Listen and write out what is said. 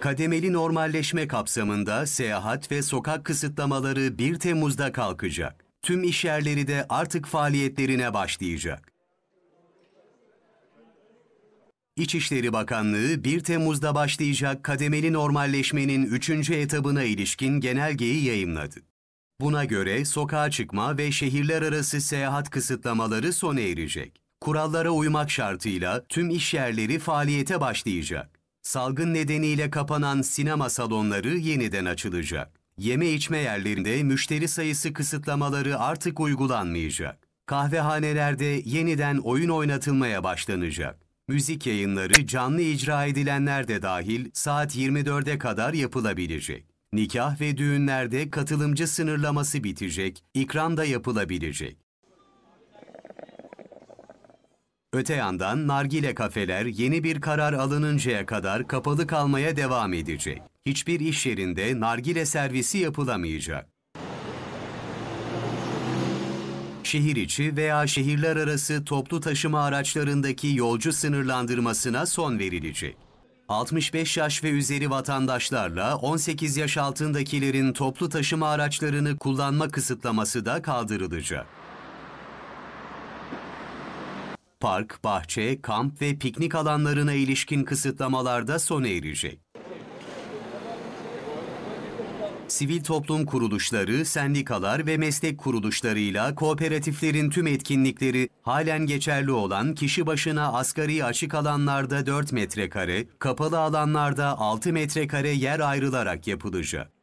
Kademeli normalleşme kapsamında seyahat ve sokak kısıtlamaları 1 Temmuz'da kalkacak. Tüm işyerleri de artık faaliyetlerine başlayacak. İçişleri Bakanlığı 1 Temmuz'da başlayacak kademeli normalleşmenin 3. etabına ilişkin genelgeyi yayımladı. Buna göre sokağa çıkma ve şehirler arası seyahat kısıtlamaları sona erecek. Kurallara uymak şartıyla tüm işyerleri faaliyete başlayacak. Salgın nedeniyle kapanan sinema salonları yeniden açılacak. Yeme içme yerlerinde müşteri sayısı kısıtlamaları artık uygulanmayacak. Kahvehanelerde yeniden oyun oynatılmaya başlanacak. Müzik yayınları canlı icra edilenler de dahil saat 24'e kadar yapılabilecek. Nikah ve düğünlerde katılımcı sınırlaması bitecek, ikram da yapılabilecek. Öte yandan nargile kafeler yeni bir karar alınıncaya kadar kapalı kalmaya devam edecek. Hiçbir iş yerinde nargile servisi yapılamayacak. Şehir içi veya şehirler arası toplu taşıma araçlarındaki yolcu sınırlandırmasına son verilecek. 65 yaş ve üzeri vatandaşlarla 18 yaş altındakilerin toplu taşıma araçlarını kullanma kısıtlaması da kaldırılacak park, bahçe, kamp ve piknik alanlarına ilişkin kısıtlamalarda sona erecek. Sivil toplum kuruluşları, sendikalar ve meslek kuruluşlarıyla kooperatiflerin tüm etkinlikleri halen geçerli olan kişi başına asgari açık alanlarda 4 metrekare, kapalı alanlarda 6 metrekare yer ayrılarak yapılacak.